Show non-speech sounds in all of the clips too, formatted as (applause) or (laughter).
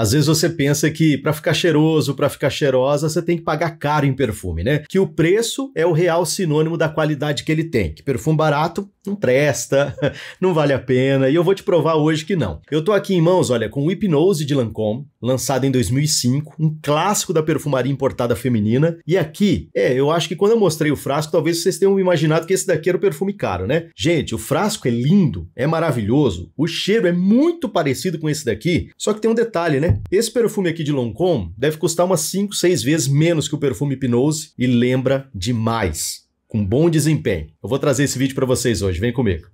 Às vezes você pensa que para ficar cheiroso, para ficar cheirosa, você tem que pagar caro em perfume, né? Que o preço é o real sinônimo da qualidade que ele tem. Que perfume barato não presta, (laughs) não vale a pena, e eu vou te provar hoje que não. Eu tô aqui em mãos, olha, com o Hipnose de Lancôme, lançado em 2005, um clássico da perfumaria importada feminina, e aqui, é, eu acho que quando eu mostrei o frasco, talvez vocês tenham imaginado que esse daqui era o perfume caro, né? Gente, o frasco é lindo, é maravilhoso, o cheiro é muito parecido com esse daqui, só que tem um detalhe, né? né? Esse perfume aqui de Lancôme deve custar umas 5, 6 vezes menos que o perfume Pinose e lembra demais, com bom desempenho. Eu vou trazer esse vídeo para vocês hoje, vem comigo.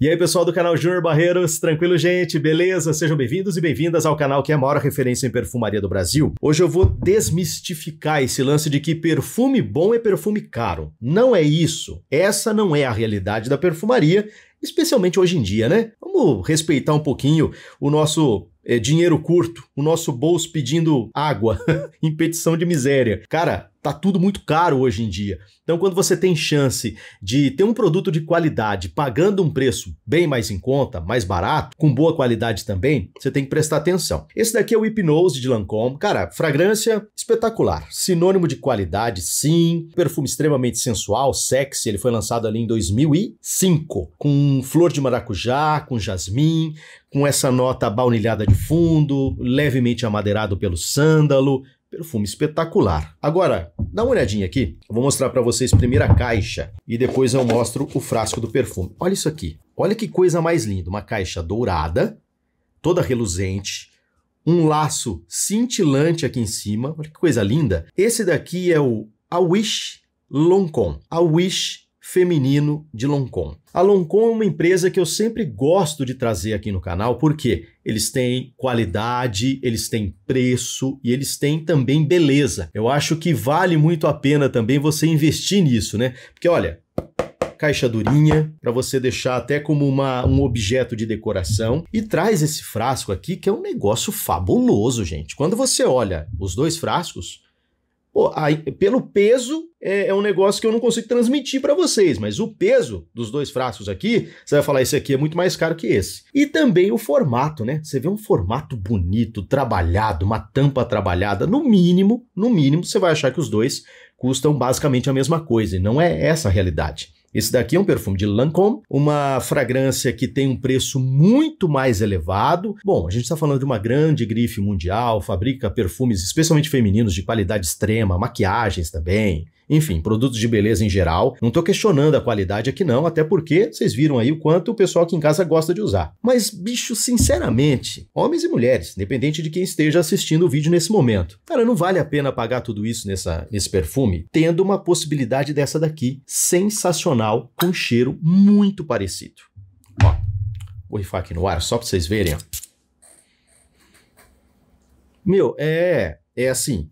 E aí, pessoal do canal Júnior Barreiros, tranquilo, gente? Beleza? Sejam bem-vindos e bem-vindas ao canal que é a maior referência em perfumaria do Brasil. Hoje eu vou desmistificar esse lance de que perfume bom é perfume caro. Não é isso. Essa não é a realidade da perfumaria, especialmente hoje em dia, né? Vamos respeitar um pouquinho o nosso é dinheiro curto, o nosso bolso pedindo água, (laughs) em petição de miséria. Cara, tá tudo muito caro hoje em dia. Então, quando você tem chance de ter um produto de qualidade pagando um preço bem mais em conta, mais barato, com boa qualidade também, você tem que prestar atenção. Esse daqui é o Hipnose de Lancôme. Cara, fragrância espetacular, sinônimo de qualidade, sim. Perfume extremamente sensual, sexy. Ele foi lançado ali em 2005, com flor de maracujá, com jasmim, com essa nota baunilhada de fundo, levemente amadeirado pelo sândalo, Perfume espetacular. Agora, dá uma olhadinha aqui. Eu vou mostrar para vocês primeiro a caixa e depois eu mostro o frasco do perfume. Olha isso aqui. Olha que coisa mais linda. Uma caixa dourada, toda reluzente, um laço cintilante aqui em cima. Olha que coisa linda. Esse daqui é o A Wish Loncon. A Wish feminino de Loncom. A Loncom é uma empresa que eu sempre gosto de trazer aqui no canal, porque eles têm qualidade, eles têm preço e eles têm também beleza. Eu acho que vale muito a pena também você investir nisso, né? Porque olha, caixa durinha para você deixar até como uma, um objeto de decoração e traz esse frasco aqui que é um negócio fabuloso, gente. Quando você olha os dois frascos, Pô, aí, pelo peso, é, é, um negócio que eu não consigo transmitir para vocês, mas o peso dos dois frascos aqui, você vai falar, esse aqui é muito mais caro que esse. E também o formato, né? Você vê um formato bonito, trabalhado, uma tampa trabalhada, no mínimo, no mínimo, você vai achar que os dois custam basicamente a mesma coisa, e não é essa a realidade. Esse daqui é um perfume de Lancôme, uma fragrância que tem um preço muito mais elevado. Bom, a gente está falando de uma grande grife mundial, fabrica perfumes especialmente femininos de qualidade extrema, maquiagens também, enfim, produtos de beleza em geral. Não estou questionando a qualidade aqui não, até porque vocês viram aí o quanto o pessoal aqui em casa gosta de usar. Mas, bicho, sinceramente, homens e mulheres, independente de quem esteja assistindo o vídeo nesse momento, cara, não vale a pena pagar tudo isso nessa, nesse perfume, tendo uma possibilidade dessa daqui sensacional tradicional com cheiro muito parecido. Ó, vou rifar aqui no ar só para vocês verem. Ó. Meu, é, é assim.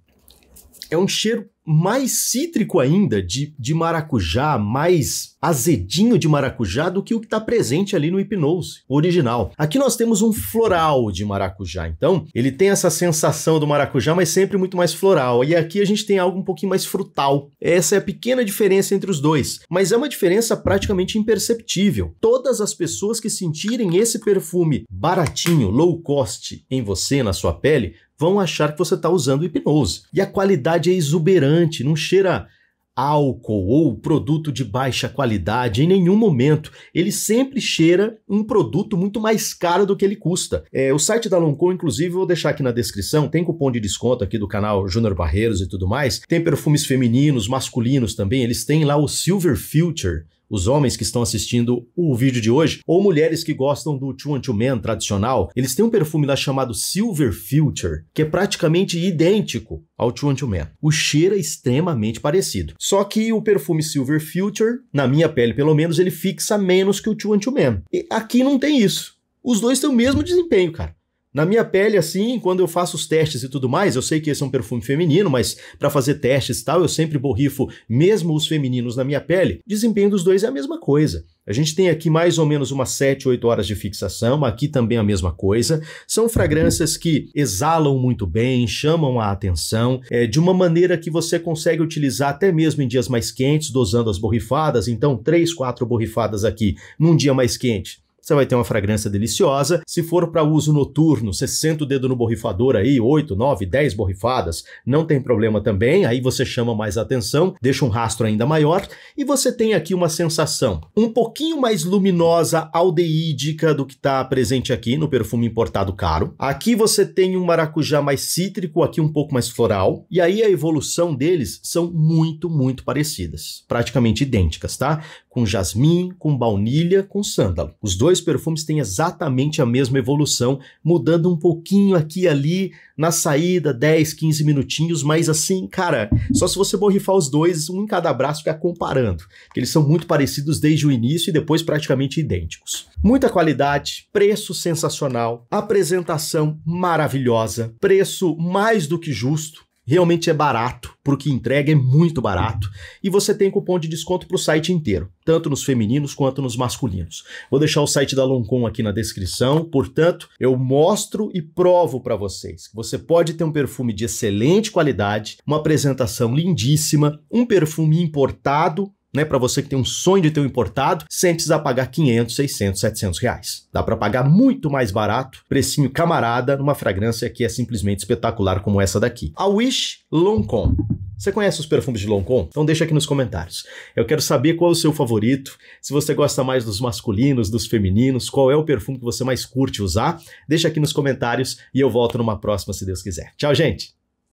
É um cheiro mais cítrico ainda de, de maracujá, mais azedinho de maracujá do que o que está presente ali no hipnose original. Aqui nós temos um floral de maracujá, então ele tem essa sensação do maracujá, mas sempre muito mais floral. E aqui a gente tem algo um pouquinho mais frutal. Essa é a pequena diferença entre os dois, mas é uma diferença praticamente imperceptível. Todas as pessoas que sentirem esse perfume baratinho, low cost em você, na sua pele, vão achar que você está usando hipnose. E a qualidade é exuberante não cheira álcool ou produto de baixa qualidade em nenhum momento. Ele sempre cheira um produto muito mais caro do que ele custa. É, o site da Loncon, inclusive, vou deixar aqui na descrição, tem cupom de desconto aqui do canal Júnior Barreiros e tudo mais. Tem perfumes femininos, masculinos também, eles têm lá o Silver Future os homens que estão assistindo o vídeo de hoje, ou mulheres que gostam do Two and Two tradicional, eles têm um perfume lá chamado Silver Future, que é praticamente idêntico ao Two and Two O cheiro é extremamente parecido. Só que o perfume Silver Future, na minha pele pelo menos, ele fixa menos que o Two and Two E aqui não tem isso. Os dois têm o mesmo desempenho, cara. Na minha pele, assim, quando eu faço os testes e tudo mais, eu sei que esse é um perfume feminino, mas para fazer testes e tal, eu sempre borrifo mesmo os femininos na minha pele. Desempenho dos dois é a mesma coisa. A gente tem aqui mais ou menos umas 7, 8 horas de fixação, aqui também a mesma coisa. São fragrâncias que exalam muito bem, chamam a atenção, é, de uma maneira que você consegue utilizar até mesmo em dias mais quentes, dosando as borrifadas, então 3, 4 borrifadas aqui num dia mais quente você vai ter uma fragrância deliciosa. Se for para uso noturno, você senta o dedo no borrifador aí, 8, 9, 10 borrifadas, não tem problema também, aí você chama mais atenção, deixa um rastro ainda maior e você tem aqui uma sensação um pouquinho mais luminosa, aldeídica do que está presente aqui no perfume importado caro. Aqui você tem um maracujá mais cítrico, aqui um pouco mais floral, e aí a evolução deles são muito, muito parecidas, praticamente idênticas, tá? com jasmim, com baunilha, com sândalo. Os dois perfumes têm exatamente a mesma evolução, mudando um pouquinho aqui e ali na saída, 10, 15 minutinhos, mas assim, cara, só se você borrifar os dois, um em cada braço, ficar comparando, porque eles são muito parecidos desde o início e depois praticamente idênticos. Muita qualidade, preço sensacional, apresentação maravilhosa, preço mais do que justo realmente é barato, para o que entrega é muito barato, e você tem cupom de desconto para o site inteiro, tanto nos femininos quanto nos masculinos. Vou deixar o site da Loncom aqui na descrição, portanto, eu mostro e provo para vocês que você pode ter um perfume de excelente qualidade, uma apresentação lindíssima, um perfume importado né? Para você que tem um sonho de ter um importado, sem precisar pagar 500, 600, 700 reais. Dá para pagar muito mais barato, precinho camarada, numa fragrância que é simplesmente espetacular como essa daqui. A Wish Longcom. Você conhece os perfumes de Longcom? Então deixa aqui nos comentários. Eu quero saber qual é o seu favorito, se você gosta mais dos masculinos, dos femininos, qual é o perfume que você mais curte usar. Deixa aqui nos comentários e eu volto numa próxima, se Deus quiser. Tchau, gente!